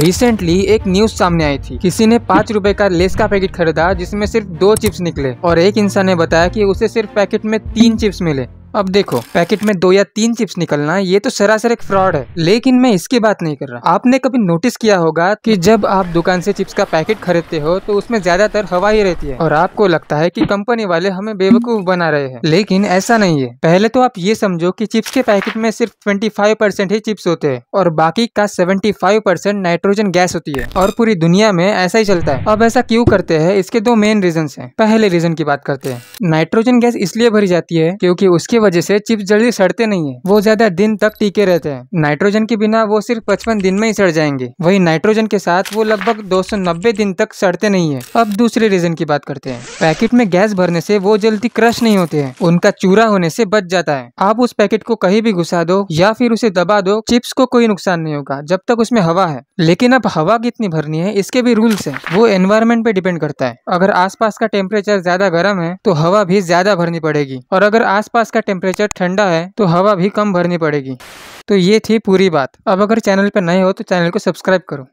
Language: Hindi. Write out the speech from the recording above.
रिसेंटली एक न्यूज सामने आई थी किसी ने पाँच रूपए का लेस का पैकेट खरीदा जिसमें सिर्फ दो चिप्स निकले और एक इंसान ने बताया कि उसे सिर्फ पैकेट में तीन चिप्स मिले अब देखो पैकेट में दो या तीन चिप्स निकलना ये तो सरासर एक फ्रॉड है लेकिन मैं इसकी बात नहीं कर रहा आपने कभी नोटिस किया होगा कि जब आप दुकान से चिप्स का पैकेट खरीदते हो तो उसमें ज्यादातर हवा ही रहती है और आपको लगता है कि कंपनी वाले हमें बेवकूफ बना रहे हैं लेकिन ऐसा नहीं है पहले तो आप ये समझो की चिप्स के पैकेट में सिर्फ ट्वेंटी फाइव परसेंट ही चिप्स होते हैं और बाकी का seventy five percent nitrogen gas होती है और पूरी दुनिया में ऐसा ही चलता है अब ऐसा क्यूँ करते हैं इसके दो मेन रीजन है पहले रीजन की बात करते हैं नाइट्रोजन गैस इसलिए भरी जाती है क्यूँकी उसके वजह से चिप्स जल्दी सड़ते नहीं है वो ज्यादा दिन तक टीके रहते हैं नाइट्रोजन के बिना वो सिर्फ पचपन दिन में ही सड़ जाएंगे वही नाइट्रोजन के साथ वो लगभग दो दिन तक सड़ते नहीं है अब दूसरे रीजन की बात करते हैं पैकेट में गैस भरने से वो जल्दी क्रश नहीं होते हैं उनका चूरा होने से बच जाता है आप उस पैकेट को कहीं भी घुसा दो या फिर उसे दबा दो चिप्स को कोई नुकसान नहीं होगा जब तक उसमें हवा है लेकिन अब हवा कितनी भरनी है इसके भी रूल्स है वो एनवायरमेंट पे डिपेंड करता है अगर आसपास का टेम्परेचर ज्यादा गर्म है तो हवा भी ज्यादा भरनी पड़ेगी और अगर आसपास का टेम्परेचर ठंडा है तो हवा भी कम भरनी पड़ेगी तो ये थी पूरी बात अब अगर चैनल पर नए हो तो चैनल को सब्सक्राइब करो